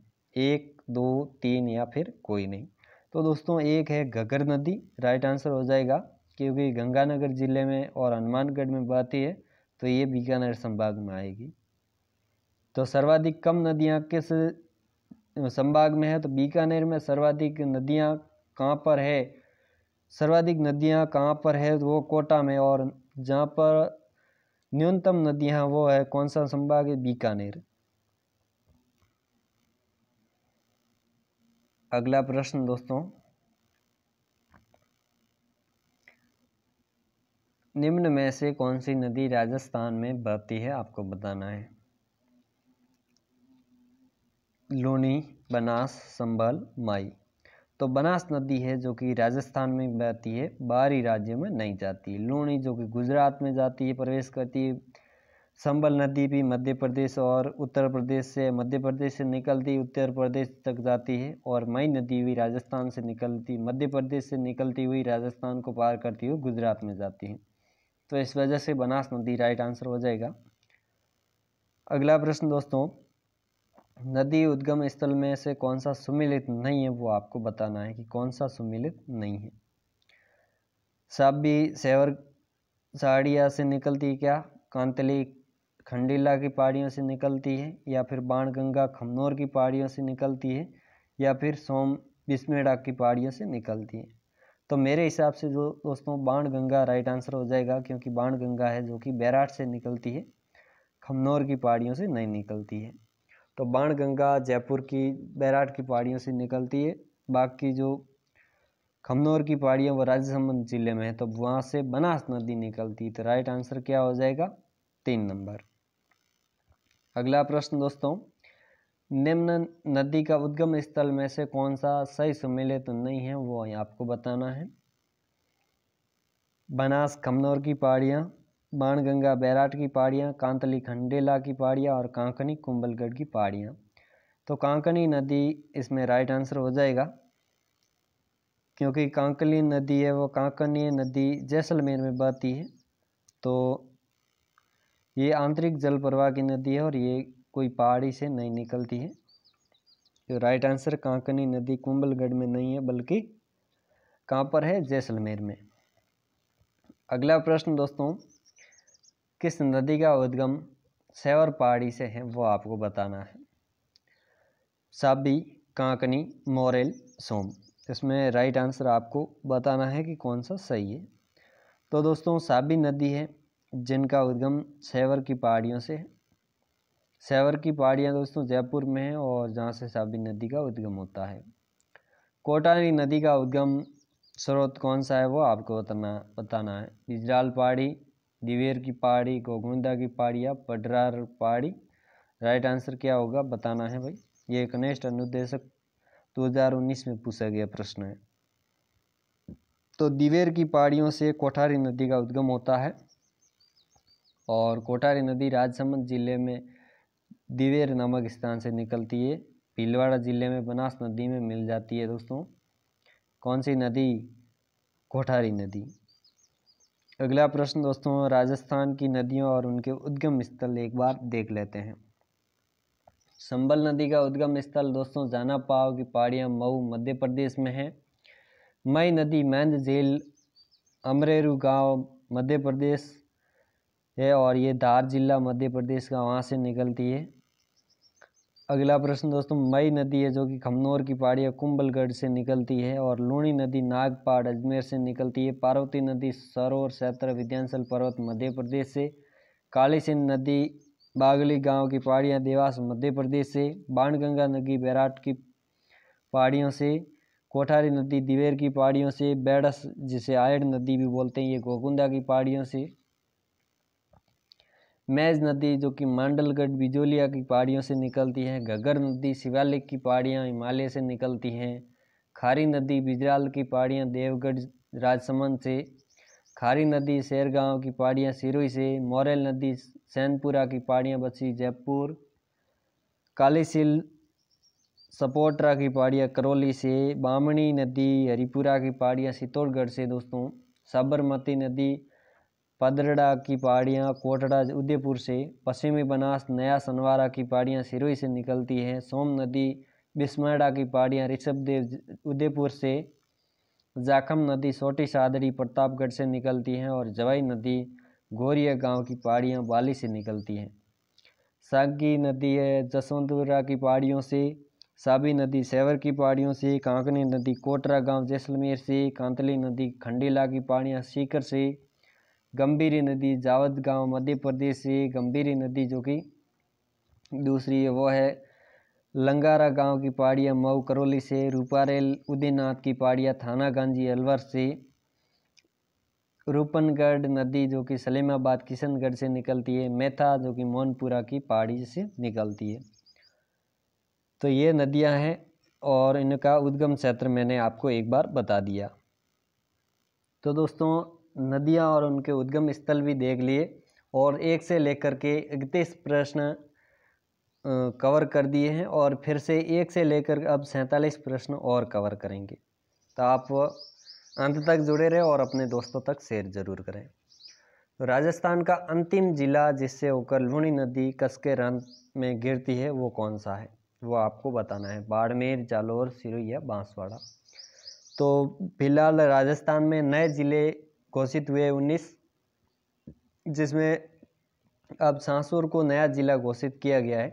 एक दो तीन या फिर कोई नहीं तो दोस्तों एक है घगर नदी राइट आंसर हो जाएगा क्योंकि गंगानगर ज़िले में और हनुमानगढ़ में बहती है तो ये बीकानेर संभाग में आएगी तो सर्वाधिक कम नदियाँ किस संभाग में है तो बीकानेर में सर्वाधिक नदियाँ कहाँ पर है सर्वाधिक नदियाँ कहाँ पर है वो कोटा में और जहाँ पर न्यूनतम नदियाँ वो है कौन सा संभाग है बीकानेर अगला प्रश्न दोस्तों निम्न में से कौन सी नदी राजस्थान में बहती है आपको बताना है लोनी बनास संभल माई तो बनास नदी है जो कि राजस्थान में बहती है बाहरी राज्य में नहीं जाती है लूणी जो कि गुजरात में जाती है प्रवेश करती है संबल नदी भी मध्य प्रदेश और उत्तर प्रदेश से मध्य प्रदेश से निकलती उत्तर प्रदेश तक जाती है और मई नदी भी राजस्थान से निकलती मध्य प्रदेश से निकलती हुई राजस्थान को पार करती हुई गुजरात में जाती है तो इस वजह से बनास नदी राइट आंसर हो जाएगा अगला प्रश्न दोस्तों नदी उद्गम स्थल में से कौन सा सुमिलित नहीं है वो आपको बताना है कि कौन सा सुमिलित नहीं है साबी सेवर साड़िया से निकलती है क्या कांतली खंडीला की पहाड़ियों से निकलती है या फिर बाण गंगा खमनौर की पहाड़ियों से निकलती है या फिर सोम बिस्मेड़ा की पहाड़ियों से निकलती है तो मेरे हिसाब से जो दोस्तों बाण गंगा राइट आंसर हो जाएगा क्योंकि बाण गंगा है जो कि बैराट से निकलती है खमनौर की पहाड़ियों से नहीं निकलती है तो बाण गंगा जयपुर की बैराट की पहाड़ियों से निकलती है बाकी जो खमनौर की पहाड़ियाँ वो राजसमंद ज़िले में है तो वहाँ से बनास नदी निकलती है तो राइट आंसर क्या हो जाएगा तीन नंबर अगला प्रश्न दोस्तों निम्न नदी का उद्गम स्थल में से कौन सा सही सुमेलित तो नहीं है वो आपको बताना है बनास खमनौर की पहाड़ियाँ बाणगंगा बैराट की पहाड़ियाँ कांतली खंडेला की पहाड़ियाँ और कांकनी कुंबलगढ़ की पहाड़ियाँ तो कांकनी नदी इसमें राइट आंसर हो जाएगा क्योंकि कांकली नदी है वो कांकनी नदी जैसलमेर में बहती है तो ये आंतरिक जल प्रवाह की नदी है और ये कोई पहाड़ी से नहीं निकलती है जो राइट आंसर कांकनी नदी कुंबलगढ़ में नहीं है बल्कि कहाँ पर है जैसलमेर में अगला प्रश्न दोस्तों किस नदी का उद्गम सेवर पहाड़ी से है वो आपको बताना है साबी कांकनी मोरेल सोम इसमें राइट आंसर आपको बताना है कि कौन सा सही है तो दोस्तों साबी नदी है जिनका उद्गम सेवर की पहाड़ियों से है सेवर की पहाड़ियाँ दोस्तों जयपुर में हैं और जहाँ से साबी नदी का उद्गम होता है कोटारी नदी का उद्गम स्रोत कौन सा है वो आपको बताना बताना है बिजराल पहाड़ी दिवेर की पहाड़ी गोगुंदा की पहाड़ी या पडरार पहाड़ी राइट आंसर क्या होगा बताना है भाई ये कनिष्ठ अनुदेशक 2019 में पूछा गया प्रश्न है तो दिवेर की पहाड़ियों से कोठारी नदी का उद्गम होता है और कोठारी नदी राजसमंद जिले में दिवेर नामक स्थान से निकलती है भीलवाड़ा जिले में बनास नदी में मिल जाती है दोस्तों कौन सी नदी कोठारी नदी अगला प्रश्न दोस्तों राजस्थान की नदियों और उनके उद्गम स्थल एक बार देख लेते हैं संबल नदी का उद्गम स्थल दोस्तों जाना पाव की पहाड़ियाँ मऊ मध्य प्रदेश में है मई नदी मैंद जेल अमरेरू गांव मध्य प्रदेश है और ये धार जिला मध्य प्रदेश का वहाँ से निकलती है अगला प्रश्न दोस्तों मई नदी है जो कि खमनौर की पहाड़ी या कुंभलगढ़ से निकलती है और लूणी नदी नागपाड़ अजमेर से निकलती है पार्वती नदी सरोवर क्षेत्र विद्यांचल पर्वत मध्य प्रदेश से काली सिंह नदी बागली गांव की पहाड़ियाँ देवास मध्य प्रदेश से बाणगंगा नदी बैराट की पहाड़ियों से कोठारी नदी दिवेर की पहाड़ियों से बैडस जिसे आयड नदी भी बोलते हैं ये गोकुंदा की पहाड़ियों से मैज नदी जो कि मांडलगढ़ बिजोलिया की पहाड़ियों से निकलती है घग्गर नदी शिवालिक की पहाड़ियाँ हिमालय से निकलती हैं खारी नदी बिजराल की पहाड़ियाँ देवगढ़ राजसमंद से खारी नदी शेरगांव की पहाड़ियाँ सिरोही से मोरेल नदी सैनपुरा की पहाड़ियाँ बसी जयपुर कालीसिल सपोटरा की पहाड़ियाँ करौली से बामणी नदी हरिपुरा की पहाड़ियाँ चित्तौड़गढ़ से दोस्तों साबरमती नदी पदरड़ा की पहाड़ियाँ कोटड़ा उदयपुर से पश्चिमी बनास नया सनवारा की पहाड़ियाँ सिरोही से निकलती हैं सोम नदी बिस्मरडा की पहाड़ियाँ ऋषभदेव उदयपुर से जाखम नदी छोटी सादरी प्रतापगढ़ से निकलती हैं और जवाई नदी गोरिया गांव की पहाड़ियाँ बाली से निकलती हैं सागी नदी है जसवंतपुरा की पहाड़ियों से साबी नदी सेवर की पहाड़ियों से कांकनी नदी कोटरा गांव जैसलमेर से कांतली नदी खंडीला की पहाड़ियाँ सीकर से गंभीरी नदी जावद गांव मध्य प्रदेश से गंभीरी नदी जो कि दूसरी है वो है लंगारा गांव की पहाड़ियाँ मऊ करौली से रूपारेल उदयनाथ की पहाड़ियाँ थाना गांजी अलवर से रूपनगढ़ नदी जो कि सलेमाबाद किशनगढ़ से निकलती है मेथा जो कि मोहनपुरा की पहाड़ी से निकलती है तो ये नदियां हैं और इनका उद्गम क्षेत्र मैंने आपको एक बार बता दिया तो दोस्तों नदियाँ और उनके उद्गम स्थल भी देख लिए और एक से लेकर के इकतीस प्रश्न कवर कर दिए हैं और फिर से एक से लेकर अब सैंतालीस प्रश्न और कवर करेंगे तो आप अंत तक जुड़े रहें और अपने दोस्तों तक शेयर ज़रूर करें तो राजस्थान का अंतिम जिला जिससे होकर लूणी नदी कसके रन में गिरती है वो कौन सा है वो आपको बताना है बाड़मेर जालोर सिरोही या बांसवाड़ा तो फिलहाल राजस्थान में नए ज़िले घोषित हुए उन्नीस जिसमें अब सांसोर को नया ज़िला घोषित किया गया है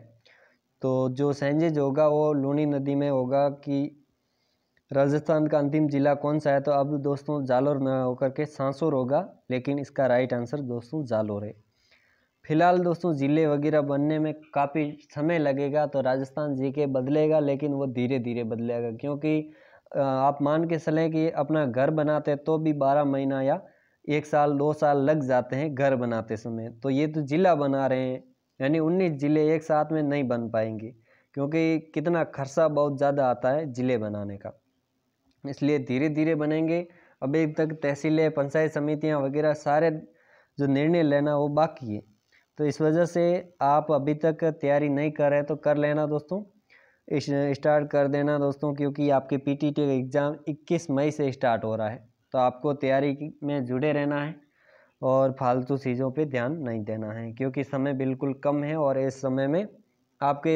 तो जो सेंजेज होगा वो लूनी नदी में होगा कि राजस्थान का अंतिम ज़िला कौन सा है तो अब दोस्तों जालोर न होकर के सांसुर होगा लेकिन इसका राइट आंसर दोस्तों जालोर है फिलहाल दोस्तों ज़िले वगैरह बनने में काफ़ी समय लगेगा तो राजस्थान जी के बदलेगा लेकिन वो धीरे धीरे बदलेगा क्योंकि आप मान के चलें कि अपना घर बनाते तो भी बारह महीना या एक साल दो साल लग जाते हैं घर बनाते समय तो ये तो ज़िला बना रहे हैं यानी उन्नीस ज़िले एक साथ में नहीं बन पाएंगे क्योंकि कितना खर्चा बहुत ज़्यादा आता है ज़िले बनाने का इसलिए धीरे धीरे बनेंगे अभी तक तहसीलें पंचायत समितियाँ वगैरह सारे जो निर्णय लेना वो बाकी है तो इस वजह से आप अभी तक तैयारी नहीं कर रहे तो कर लेना दोस्तों इस्टार्ट कर देना दोस्तों क्योंकि आपके पी का एग्ज़ाम 21 मई से स्टार्ट हो रहा है तो आपको तैयारी में जुड़े रहना है और फालतू चीज़ों पे ध्यान नहीं देना है क्योंकि समय बिल्कुल कम है और इस समय में आपके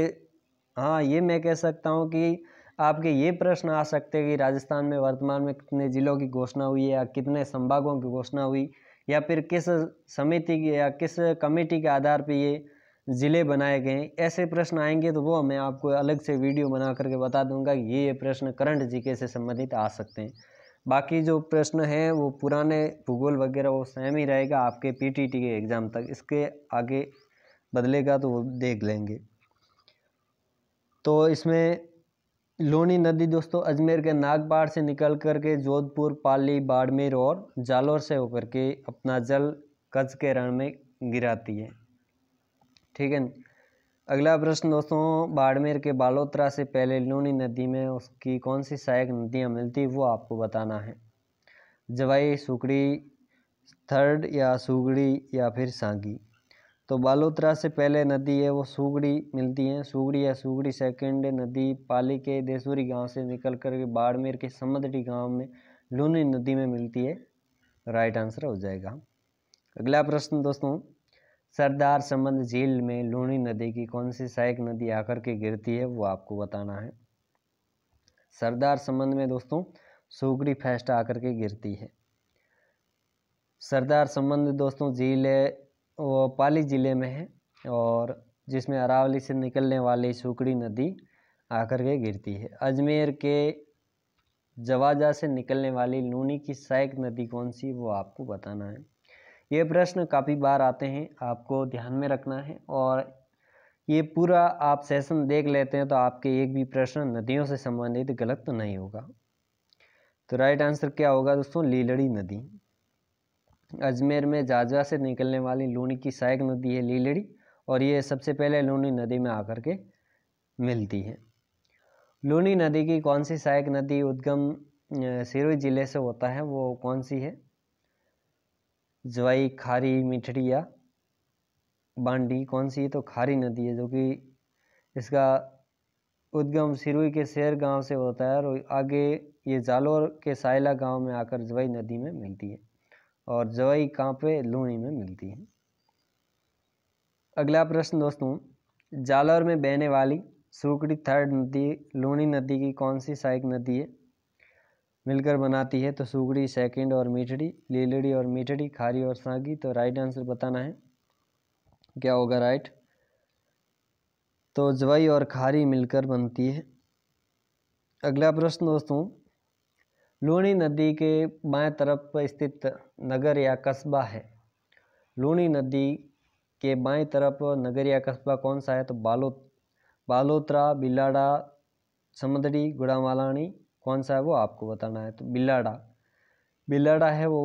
हाँ ये मैं कह सकता हूँ कि आपके ये प्रश्न आ सकते हैं कि राजस्थान में वर्तमान में कितने ज़िलों की घोषणा हुई है या कितने संभागों की घोषणा हुई या फिर किस समिति की या किस कमेटी के आधार पर ये ज़िले बनाए गए ऐसे प्रश्न आएंगे तो वो मैं आपको अलग से वीडियो बना करके बता दूंगा कि ये ये प्रश्न करंट जीके से संबंधित आ सकते हैं बाकी जो प्रश्न हैं वो पुराने भूगोल वगैरह वो सेम ही रहेगा आपके पीटीटी के एग्ज़ाम तक इसके आगे बदलेगा तो वो देख लेंगे तो इसमें लोनी नदी दोस्तों अजमेर के नागपाड़ से निकल कर के जोधपुर पाली बाड़मेर और जालौर से होकर के अपना जल कच्छ के रण में गिराती है ठीक है अगला प्रश्न दोस्तों बाड़मेर के बालोत्रा से पहले लूनी नदी में उसकी कौन सी सहायक नदियाँ मिलती वो आपको बताना है जवाई सुकड़ी थर्ड या सुगड़ी या फिर सांगी तो बालोत्रा से पहले नदी है वो सुगड़ी मिलती है सुगड़ी या सुगड़ी सेकंड नदी पाली के देसूरी गांव से निकल कर के बाड़मेर के समदड़ी गांव में लूनी नदी में मिलती है राइट आंसर हो जाएगा अगला प्रश्न दोस्तों सरदार संबंध झील में लूणी नदी की कौन सी सहायक नदी आकर के गिरती है वो आपको बताना है सरदार संबंध में दोस्तों सुगड़ी फेस्ट आकर के गिरती है सरदार संबंध दोस्तों झील वो पाली ज़िले में है और जिसमें अरावली से निकलने वाली सुकड़ी नदी आकर के गिरती है अजमेर के जवाजा से निकलने वाली लूनी की सहायक नदी कौन सी वो आपको बताना है ये प्रश्न काफ़ी बार आते हैं आपको ध्यान में रखना है और ये पूरा आप सेशन देख लेते हैं तो आपके एक भी प्रश्न नदियों से संबंधित गलत तो नहीं होगा तो राइट आंसर क्या होगा दोस्तों लीलड़ी नदी अजमेर में जाजवा से निकलने वाली लूणी की सहायक नदी है लीलड़ी और ये सबसे पहले लूणी नदी में आकर के मिलती है लूणी नदी की कौन सी सहायक नदी उद्गम सिरोही ज़िले से होता है वो कौन सी है जवाई खारी मिठड़ी या बांडी कौन सी है तो खारी नदी है जो कि इसका उद्गम सिरुई के शेर गांव से होता है और आगे ये जालोर के सायला गांव में आकर जवाई नदी में मिलती है और जवाई कांपे लूणी में मिलती है अगला प्रश्न दोस्तों जालौर में बहने वाली सूकड़ी थर्ड नदी लूणी नदी की कौन सी सहायक नदी है मिलकर बनाती है तो सुगड़ी सेकंड और मीठड़ी लीलड़ी और मीठड़ी खारी और सागी तो राइट आंसर बताना है क्या होगा राइट तो जवाई और खारी मिलकर बनती है अगला प्रश्न दोस्तों लूणी नदी के बाएं तरफ स्थित नगर या कस्बा है लूणी नदी के बाएं तरफ नगर या कस्बा कौन सा है तो बालो बालोत्रा बिलाड़ा समदड़ी गुड़ामालानी कौन सा है वो आपको बताना है तो बिलाडा बिलाडा है वो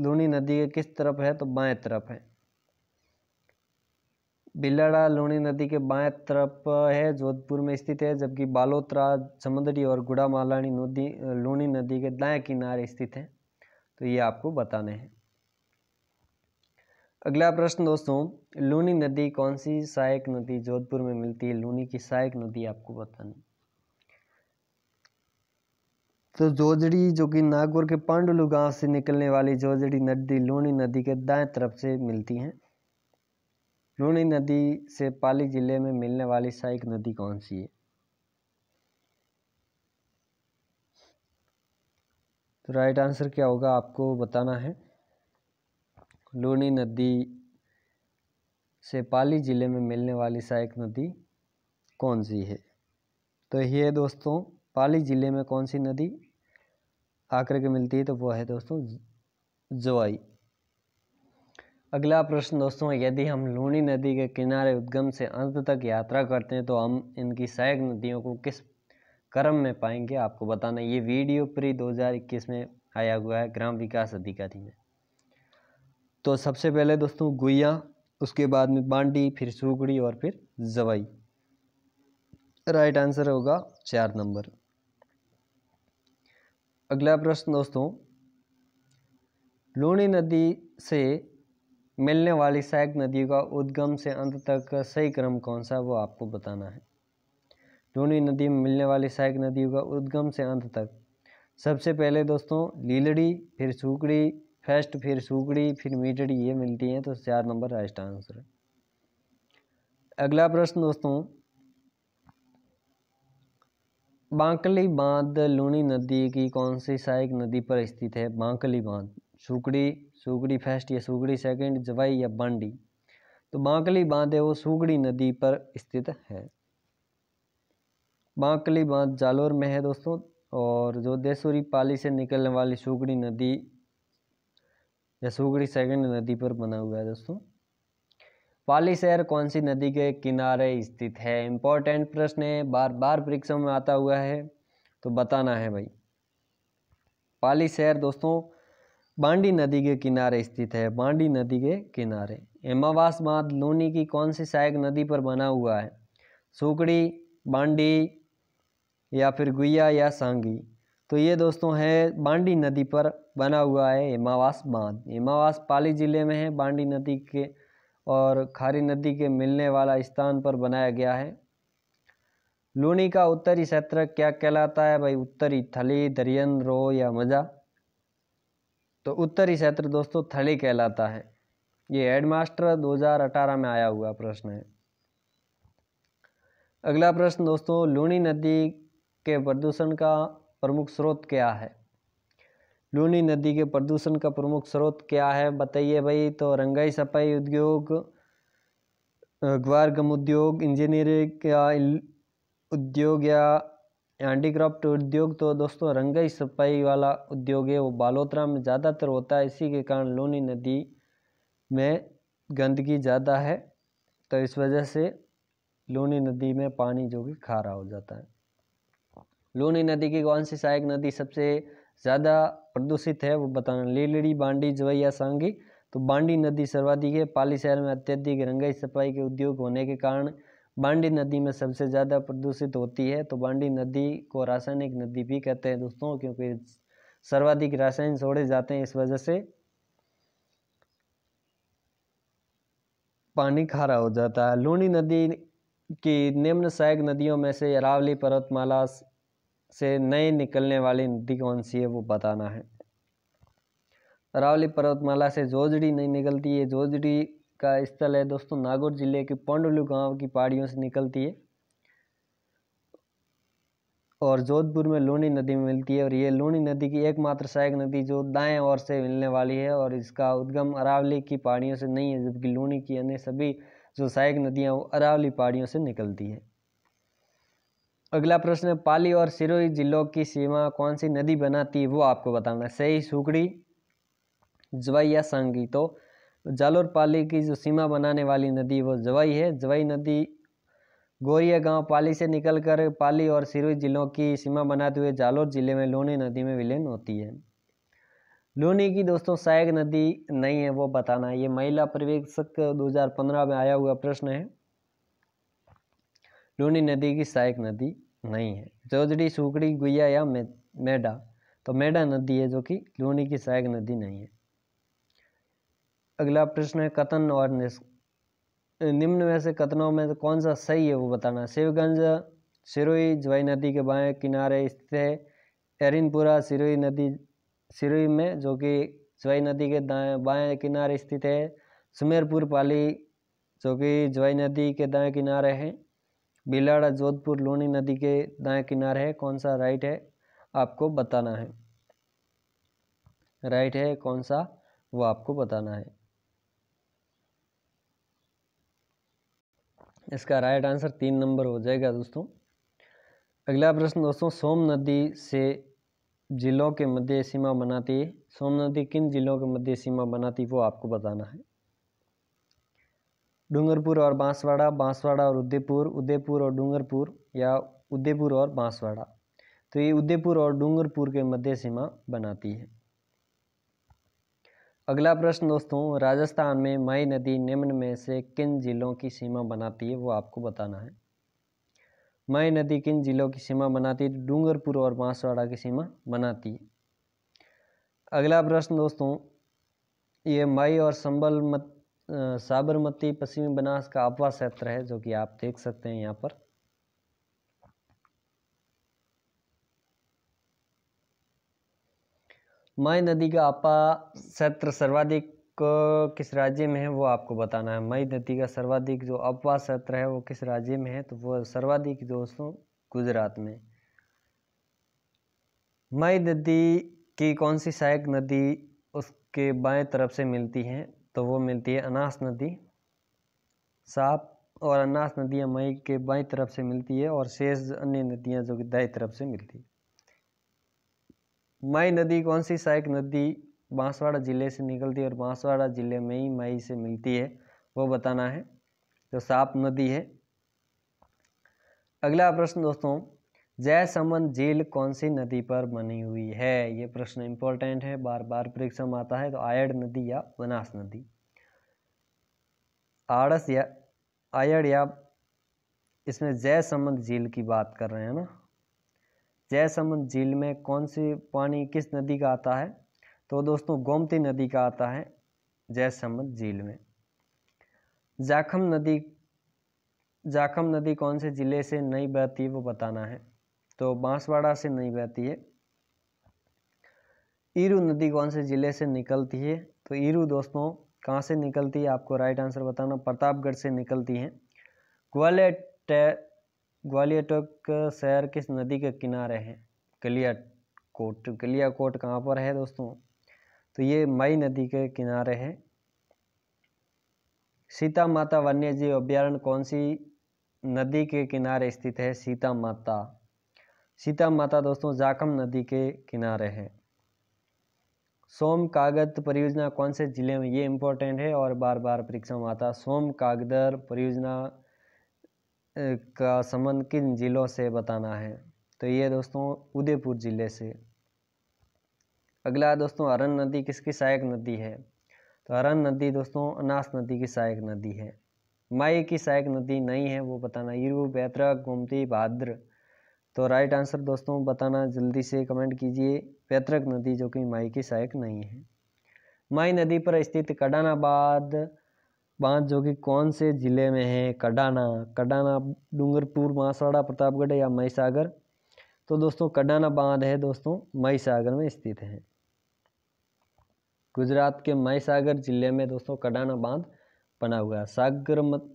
लूनी नदी के किस तरफ है तो बाएं तरफ है बिलाड़ा लूणी नदी के बाएं तरफ है जोधपुर में स्थित है जबकि बालोतरा समुद्री और गुड़ामालानी नदी लूणी नदी के दाएं किनारे स्थित है तो ये आपको बताने हैं अगला प्रश्न दोस्तों लूनी नदी कौन सी सहायक नदी जोधपुर में मिलती है लूनी की सहायक नदी आपको बतानी तो जोजड़ी जो कि नागौर के पांडुलू गांव से निकलने वाली जोजड़ी नदी लूणी नदी के दाएं तरफ से मिलती हैं लूणी नदी से पाली ज़िले में मिलने वाली सहायक नदी कौन सी है तो राइट आंसर क्या होगा आपको बताना है लूणी नदी से पाली ज़िले में मिलने वाली सहायक नदी कौन सी है तो ये दोस्तों पाली ज़िले में कौन सी नदी आकर के मिलती है तो वो है दोस्तों जवाई अगला प्रश्न दोस्तों यदि हम लूणी नदी के किनारे उद्गम से अंत तक यात्रा करते हैं तो हम इनकी सहायक नदियों को किस क्रम में पाएंगे आपको बताना ये वीडियो प्री 2021 में आया हुआ है ग्राम विकास अधिकारी में तो सबसे पहले दोस्तों गुइया उसके बाद में बांडी फिर सुगड़ी और फिर जवाई राइट आंसर होगा चार नंबर अगला प्रश्न दोस्तों लूणी नदी से मिलने वाली सहायक नदी का उद्गम से अंत तक सही क्रम कौन सा वो आपको बताना है लूणी नदी में मिलने वाली सहायक नदियों का उद्गम से अंत तक सबसे पहले दोस्तों लीलड़ी फिर सूकड़ी फर्स्ट फिर सूकड़ी फिर मीटड़ी ये मिलती हैं तो चार नंबर राइट आंसर है अगला प्रश्न दोस्तों बांकली बांध लूनी नदी की कौन सी सहायक नदी पर स्थित है बांकली बांध सुगड़ी सुगड़ी फर्स्ट या सुगड़ी सेकंड जवाई या बांडी तो बांकली बांध है वो सुगड़ी नदी पर स्थित है बांकली बांध जालोर में है दोस्तों और जो देसूरी पाली से निकलने वाली सुगड़ी नदी या सुगड़ी सेकंड नदी पर बना हुआ है दोस्तों पाली शहर कौन सी नदी के किनारे स्थित है इम्पोर्टेंट प्रश्न है बार बार परीक्षा में आता हुआ है तो बताना है भाई पाली शहर दोस्तों बांडी नदी के किनारे स्थित है बांडी नदी के किनारे हेमावास बांध लोनी की कौन सी सहायक नदी पर बना हुआ है सुकड़ी बांडी या फिर गुइया या सांगी तो ये दोस्तों है बांडी नदी पर बना हुआ है हेमावास बांध हेमावास पाली जिले में है बांडी नदी के और खारी नदी के मिलने वाला स्थान पर बनाया गया है लूणी का उत्तरी क्षेत्र क्या कहलाता है भाई उत्तरी थली दरियन रो या मजा तो उत्तरी क्षेत्र दोस्तों थली कहलाता है ये हेडमास्टर 2018 में आया हुआ प्रश्न है अगला प्रश्न दोस्तों लूणी नदी के प्रदूषण का प्रमुख स्रोत क्या है लूनी नदी के प्रदूषण का प्रमुख स्रोत क्या है बताइए भाई तो रंगाई सफाई उद्योग ग्वार गम उद्योग इंजीनियरिंग या उद्योग या हैंडीक्राफ्ट उद्योग तो दोस्तों रंगाई सफाई वाला उद्योग है वो बालोतरा में ज़्यादातर होता है इसी के कारण लूनी नदी में गंदगी ज़्यादा है तो इस वजह से लूनी नदी में पानी जो कि खारा हो जाता है लूनी नदी की कौन सी सहायक नदी सबसे ज़्यादा प्रदूषित है वो बताना लीलड़ी बांडी जवैया सांगी तो बांडी नदी सर्वाधिक है पाली शहर में अत्यधिक रंगाई सफाई के उद्योग होने के कारण बांडी नदी में सबसे ज़्यादा प्रदूषित होती है तो बांडी नदी को रासायनिक नदी भी कहते हैं दोस्तों क्योंकि सर्वाधिक रासायन छोड़े जाते हैं इस वजह से पानी खारा हो जाता है लूणी नदी की निम्न सहायक नदियों में से अरावली पर्वतमाला से नए निकलने वाली नदी कौन सी है वो बताना है अरावली पर्वतमाला से जोजड़ी नहीं निकलती है जोजड़ी का स्थल है दोस्तों नागौर जिले के पौंडलू गांव की पहाड़ियों से निकलती है और जोधपुर में लूणी नदी में मिलती है और ये लूणी नदी की एकमात्र सहायक नदी जो दाएं ओर से मिलने वाली है और इसका उद्गम अरावली की पहाड़ियों से नहीं है जबकि लूणी की अन्य सभी जो सहायक नदियाँ वो अरावली पहाड़ियों से निकलती है अगला प्रश्न पाली और सिरोही जिलों की सीमा कौन सी नदी बनाती है वो आपको बताना है सही सुगड़ी जवाई या संगी तो जालोर पाली की जो सीमा बनाने वाली नदी वो जवाई है जवाई नदी गोरिया गांव पाली से निकलकर पाली और सिरोही जिलों की सीमा बनाते हुए जालोर जिले में लोनी नदी में विलीन होती है लोनी की दोस्तों सहायक नदी नहीं है वो बताना ये महिला पर्यवेक्षक दो में आया हुआ प्रश्न है लूनी नदी की सहायक नदी नहीं है जोजड़ी सूकड़ी गुया या मेढा मेडा तो मेडा नदी है जो कि लूनी की सहायक नदी नहीं है अगला प्रश्न है कथन और निम्न में से कथनों में कौन सा सही है वो बताना शिवगंज सिरोई ज्वाई नदी के बाएं किनारे स्थित है एरिनपुरा सिरोई नदी सिरोई में जो कि ज्वाई नदी के दाएं बाएं किनारे स्थित है सुमेरपुर पाली जो कि ज्वाई नदी के दाएं किनारे हैं बिलाड़ा जोधपुर लोनी नदी के दाएं किनारे है कौन सा राइट है आपको बताना है राइट है कौन सा वो आपको बताना है इसका राइट आंसर तीन नंबर हो जाएगा दोस्तों अगला प्रश्न दोस्तों सोम नदी से जिलों के मध्य सीमा बनाती है सोम नदी किन जिलों के मध्य सीमा बनाती है वो आपको बताना है डूंगरपुर और बांसवाड़ा बांसवाड़ा और उदयपुर उदयपुर और डूंगरपुर या उदयपुर और बांसवाड़ा तो ये उदयपुर और डूंगरपुर के मध्य सीमा बनाती है अगला प्रश्न दोस्तों राजस्थान में मई नदी निम्न में से किन जिलों की सीमा बनाती है वो आपको बताना है मई नदी किन जिलों की सीमा बनाती है डूंगरपुर और बांसवाड़ा की सीमा बनाती है अगला प्रश्न दोस्तों ये मई और संबल मत साबरमती पश्चिमी बनास का अपवा क्षेत्र है जो कि आप देख सकते हैं यहाँ पर मई नदी का आपा क्षेत्र सर्वाधिक किस राज्य में है वो आपको बताना है मई नदी का सर्वाधिक जो अपवा क्षेत्र है वो किस राज्य में है तो वो सर्वाधिक दोस्तों गुजरात में मई नदी की कौन सी सहायक नदी उसके बाएं तरफ से मिलती है तो वो मिलती है अनास नदी साप और अनास नदियाँ मई के बाई तरफ से मिलती है और शेष अन्य नदियाँ जो कि दाई तरफ से मिलती है मई नदी कौन सी सहायक नदी बांसवाड़ा ज़िले से निकलती है और बांसवाड़ा ज़िले में ही मई से मिलती है वो बताना है जो साप नदी है अगला प्रश्न दोस्तों जयसमंद झील कौन सी नदी पर बनी हुई है ये प्रश्न इंपॉर्टेंट है बार बार परीक्षा में आता है तो आयड नदी या बनास नदी आड़स या आयड या इसमें जयसमंद झील की बात कर रहे हैं ना जयसमंद झील में कौन सी पानी किस नदी का आता है तो दोस्तों गोमती नदी का आता है जयसमंद झील में जाखम नदी जाखम नदी कौन से ज़िले से नहीं बहती वो बताना है तो बांसवाड़ा से नहीं बहती है ईरू नदी कौन से ज़िले से निकलती है तो ईरू दोस्तों कहाँ से निकलती है आपको राइट आंसर बताना प्रतापगढ़ से निकलती है ग्वालियर ग्वालियर शहर किस नदी के किनारे है गलिया कोट गलिया कोट कहाँ पर है दोस्तों तो ये मई नदी के किनारे है सीता माता वन्यजीव अभ्यारण्य कौन सी नदी के किनारे स्थित है सीता माता सीता माता दोस्तों जाखम नदी के किनारे है सोम कागत परियोजना कौन से ज़िले में ये इम्पोर्टेंट है और बार बार परीक्षा में आता सोम कागदर परियोजना का संबंध किन जिलों से बताना है तो ये दोस्तों उदयपुर ज़िले से अगला दोस्तों अरन नदी किसकी सहायक नदी है तो अरन नदी दोस्तों अनास नदी की सहायक नदी है माई की सहायक नदी नहीं है वो बताना यू बैतरा गोमती भाद्र तो राइट आंसर दोस्तों बताना जल्दी से कमेंट कीजिए पैतृक नदी जो कि माई की सहायक नहीं है माई नदी पर स्थित कडानाबाद बांध जो कि कौन से ज़िले में है कडाना कडाना डूंगरपुर बांसवाड़ा प्रतापगढ़ या मई सागर तो दोस्तों कडाना बांध है दोस्तों मई सागर में स्थित है गुजरात के मई सागर जिले में दोस्तों कडाना बांध बना हुआ है सागर मत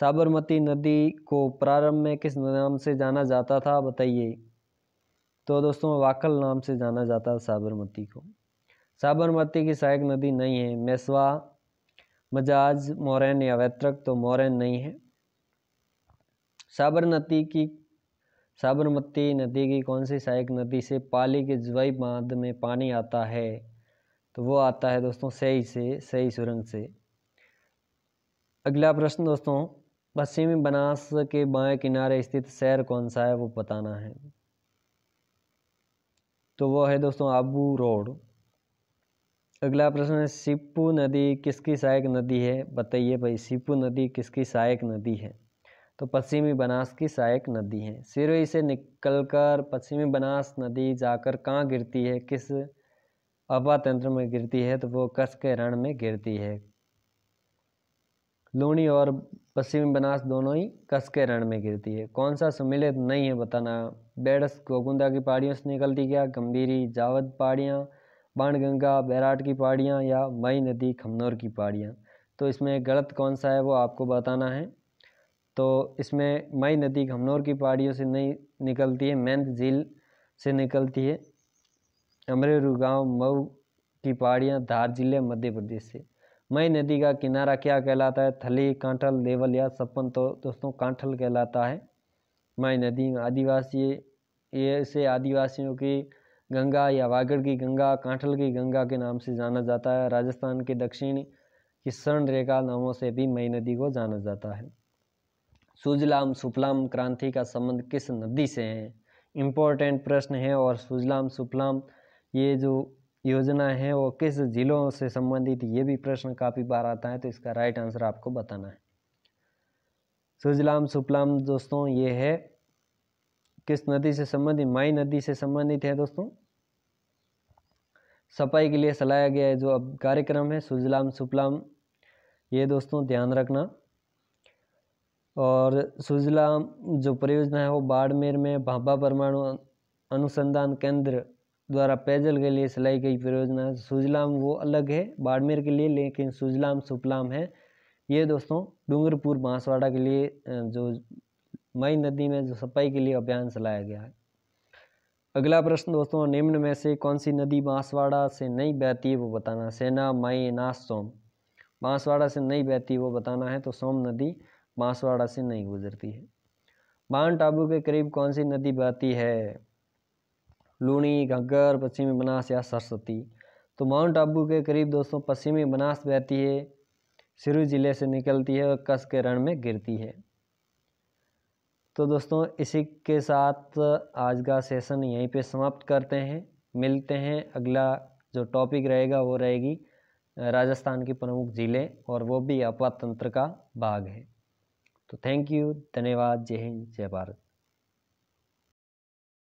साबरमती नदी को प्रारंभ में किस नाम से जाना जाता था बताइए तो दोस्तों वाकल नाम से जाना जाता है साबरमती को साबरमती की सहायक नदी नहीं है मेसवा मजाज मोरेन या वैतरक तो मोरेन नहीं है साबरमती की साबरमती नदी की कौन सी सहायक नदी से पाली के जवाई बांध में पानी आता है तो वो आता है दोस्तों सही से सही सुरंग से अगला प्रश्न दोस्तों पश्चिमी बनास के बाएं किनारे स्थित शहर कौन सा है वो बताना है तो वो है दोस्तों आबू रोड अगला प्रश्न है सिप्पू नदी किसकी सहायक नदी है बताइए भाई सिप्पू नदी किसकी सहायक नदी है तो पश्चिमी बनास की सहायक नदी है सिरोही से निकलकर पश्चिमी बनास नदी जाकर कहाँ गिरती है किस अपातंत्र में गिरती है तो वो कस के रण में गिरती है लूणी और पश्चिमी बनास दोनों ही कस के रण में गिरती है कौन सा सम्मिलित नहीं है बताना बेड़स गोकुंदा की पहाड़ियों से निकलती क्या गंभीरी जावद पहाड़ियाँ बाणगंगा बैराट की पहाड़ियाँ या मई नदी खमनौर की पहाड़ियाँ तो इसमें गलत कौन सा है वो आपको बताना है तो इसमें मई नदी खमनौर की पहाड़ियों से नहीं निकलती है मैंत झील से निकलती है अमरेरू गाँव मऊ की पहाड़ियाँ धार जिले मध्य प्रदेश से मई नदी का किनारा क्या कहलाता है थली कांठल देवल या सपन तो दोस्तों कांठल कहलाता है मई नदी आदिवासी ऐसे इसे आदिवासियों की गंगा या वागड़ की गंगा कांठल की गंगा के नाम से जाना जाता है राजस्थान के दक्षिण की स्वर्ण रेखा नामों से भी मई नदी को जाना जाता है सुजलाम सुफलाम क्रांति का संबंध किस नदी से है इम्पोर्टेंट प्रश्न है और सुजलाम सुफलाम ये जो योजना है वो किस ज़िलों से संबंधित ये भी प्रश्न काफ़ी बार आता है तो इसका राइट आंसर आपको बताना है सुजलाम सुपलाम दोस्तों ये है किस नदी से संबंधित माई नदी से संबंधित है दोस्तों सफाई के लिए सलाया गया है जो अब कार्यक्रम है सुजलाम सुपलाम ये दोस्तों ध्यान रखना और सुजलाम जो परियोजना है वो बाड़मेर में भाभा परमाणु अनुसंधान केंद्र द्वारा पेयजल के लिए सिलाई गई परियोजना सुजलाम वो अलग है बाड़मेर के लिए लेकिन सुजलाम सुपलाम है ये दोस्तों डूंगरपुर बांसवाड़ा के लिए जो मई नदी में जो सफाई के लिए अभियान चलाया गया है अगला प्रश्न दोस्तों निम्न में से कौन सी नदी बांसवाड़ा से नहीं बहती है वो बताना सेना मई नास सोम बांसवाड़ा से नहीं बहती वो बताना है तो सोम नदी बांसवाड़ा से नहीं गुजरती है बाण टाबू के करीब कौन सी नदी बहती है लूणी घग्गर पश्चिमी बनास या सरस्वती तो माउंट आबू के करीब दोस्तों पश्चिमी बनास बहती है सिरू जिले से निकलती है और कस के रण में गिरती है तो दोस्तों इसी के साथ आज का सेशन यहीं पे समाप्त करते हैं मिलते हैं अगला जो टॉपिक रहेगा वो रहेगी राजस्थान के प्रमुख ज़िले और वो भी अपवातंत्र का भाग है तो थैंक यू धन्यवाद जय हिंद जय भारत